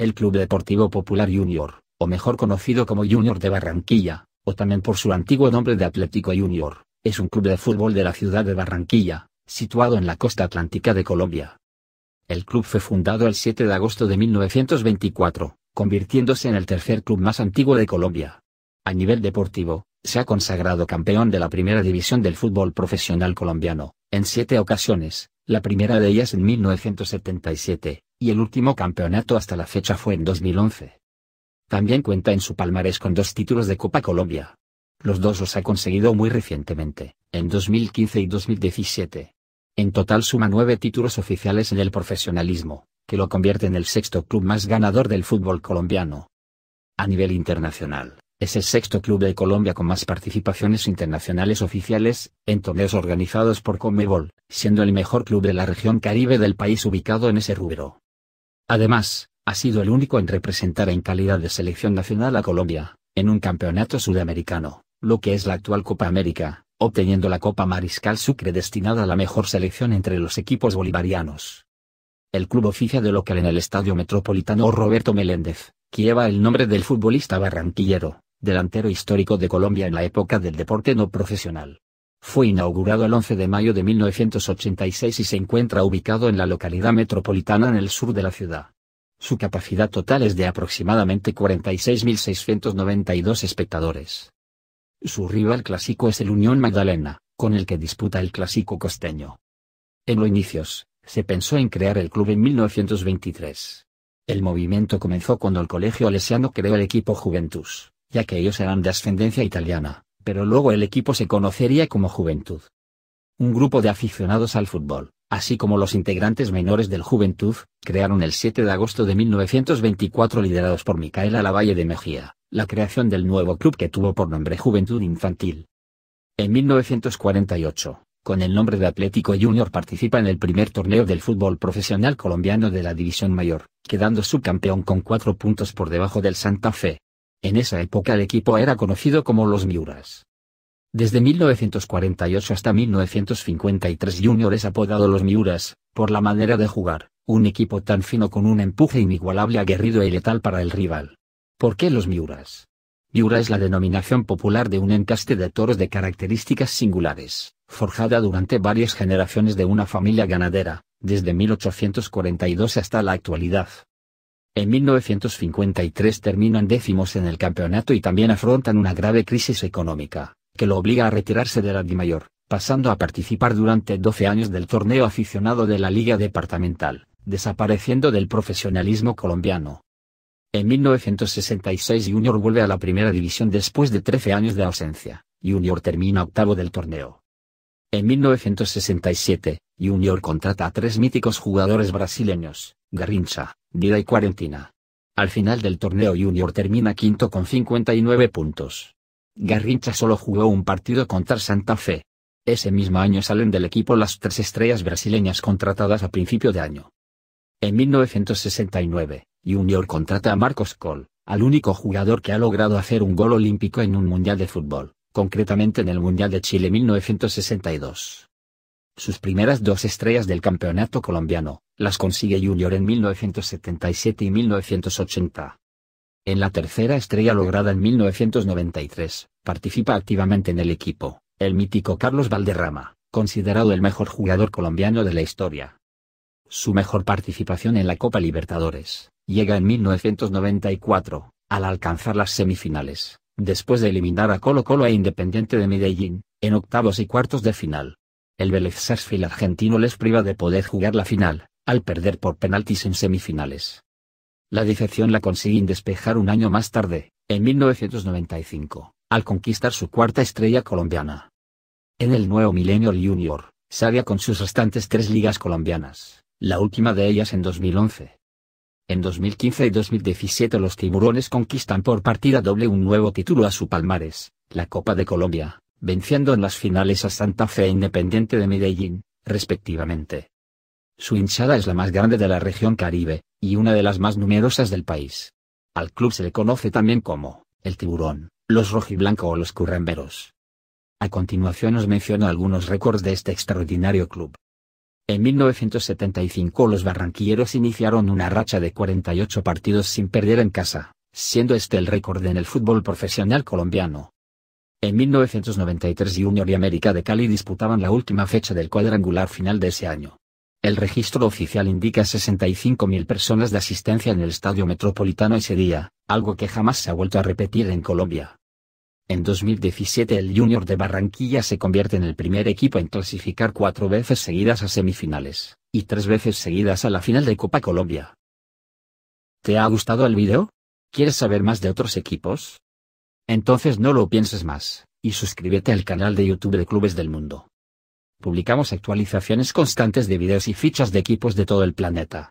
el Club Deportivo Popular Junior, o mejor conocido como Junior de Barranquilla, o también por su antiguo nombre de Atlético Junior, es un club de fútbol de la ciudad de Barranquilla, situado en la costa atlántica de Colombia. El club fue fundado el 7 de agosto de 1924, convirtiéndose en el tercer club más antiguo de Colombia. A nivel deportivo, se ha consagrado campeón de la primera división del fútbol profesional colombiano, en siete ocasiones, la primera de ellas en 1977, y el último campeonato hasta la fecha fue en 2011. También cuenta en su palmarés con dos títulos de Copa Colombia. Los dos los ha conseguido muy recientemente, en 2015 y 2017. En total suma nueve títulos oficiales en el profesionalismo, que lo convierte en el sexto club más ganador del fútbol colombiano. A nivel internacional, es el sexto club de Colombia con más participaciones internacionales oficiales, en torneos organizados por Comebol, siendo el mejor club de la región caribe del país ubicado en ese rubro. Además, ha sido el único en representar en calidad de selección nacional a Colombia, en un campeonato sudamericano, lo que es la actual Copa América, obteniendo la Copa Mariscal Sucre destinada a la mejor selección entre los equipos bolivarianos. El club oficia de local en el Estadio Metropolitano Roberto Meléndez, que lleva el nombre del futbolista barranquillero, delantero histórico de Colombia en la época del deporte no profesional. Fue inaugurado el 11 de mayo de 1986 y se encuentra ubicado en la localidad metropolitana en el sur de la ciudad. Su capacidad total es de aproximadamente 46.692 espectadores. Su rival clásico es el Unión Magdalena, con el que disputa el clásico costeño. En los inicios, se pensó en crear el club en 1923. El movimiento comenzó cuando el Colegio Alesiano creó el equipo Juventus, ya que ellos eran de ascendencia italiana pero luego el equipo se conocería como Juventud. Un grupo de aficionados al fútbol, así como los integrantes menores del Juventud, crearon el 7 de agosto de 1924 liderados por Micaela Lavalle de Mejía, la creación del nuevo club que tuvo por nombre Juventud Infantil. En 1948, con el nombre de Atlético Junior participa en el primer torneo del fútbol profesional colombiano de la División Mayor, quedando subcampeón con cuatro puntos por debajo del Santa Fe. En esa época el equipo era conocido como los Miuras. Desde 1948 hasta 1953 Junior es apodado los Miuras, por la manera de jugar, un equipo tan fino con un empuje inigualable aguerrido y letal para el rival. ¿Por qué los Miuras? Miura es la denominación popular de un encaste de toros de características singulares, forjada durante varias generaciones de una familia ganadera, desde 1842 hasta la actualidad. En 1953 terminan décimos en el campeonato y también afrontan una grave crisis económica, que lo obliga a retirarse de la Dimayor, pasando a participar durante 12 años del torneo aficionado de la Liga Departamental, desapareciendo del profesionalismo colombiano. En 1966 Junior vuelve a la primera división después de 13 años de ausencia, Junior termina octavo del torneo, en 1967, Junior contrata a tres míticos jugadores brasileños, Garrincha, Dida y Quarentina. Al final del torneo Junior termina quinto con 59 puntos. Garrincha solo jugó un partido contra Santa Fe. Ese mismo año salen del equipo las tres estrellas brasileñas contratadas a principio de año. En 1969, Junior contrata a Marcos Col, al único jugador que ha logrado hacer un gol olímpico en un mundial de fútbol concretamente en el Mundial de Chile 1962. Sus primeras dos estrellas del campeonato colombiano, las consigue Junior en 1977 y 1980. En la tercera estrella lograda en 1993, participa activamente en el equipo, el mítico Carlos Valderrama, considerado el mejor jugador colombiano de la historia. Su mejor participación en la Copa Libertadores, llega en 1994, al alcanzar las semifinales, después de eliminar a Colo Colo e Independiente de Medellín, en octavos y cuartos de final. El Vélez Sarsfield argentino les priva de poder jugar la final, al perder por penaltis en semifinales. La decepción la consiguen despejar un año más tarde, en 1995, al conquistar su cuarta estrella colombiana. En el nuevo Milenio Junior, sabia con sus restantes tres ligas colombianas, la última de ellas en 2011. En 2015 y 2017 los tiburones conquistan por partida doble un nuevo título a su palmares, la Copa de Colombia, venciendo en las finales a Santa Fe e Independiente de Medellín, respectivamente. Su hinchada es la más grande de la región Caribe, y una de las más numerosas del país. Al club se le conoce también como, el tiburón, los rojiblanco o los curramberos. A continuación os menciono algunos récords de este extraordinario club. En 1975 los barranquilleros iniciaron una racha de 48 partidos sin perder en casa, siendo este el récord en el fútbol profesional colombiano. En 1993 Junior y América de Cali disputaban la última fecha del cuadrangular final de ese año. El registro oficial indica 65.000 personas de asistencia en el Estadio Metropolitano ese día, algo que jamás se ha vuelto a repetir en Colombia. En 2017 el Junior de Barranquilla se convierte en el primer equipo en clasificar cuatro veces seguidas a semifinales, y tres veces seguidas a la final de Copa Colombia. ¿Te ha gustado el video? ¿Quieres saber más de otros equipos? Entonces no lo pienses más, y suscríbete al canal de YouTube de Clubes del Mundo. Publicamos actualizaciones constantes de videos y fichas de equipos de todo el planeta.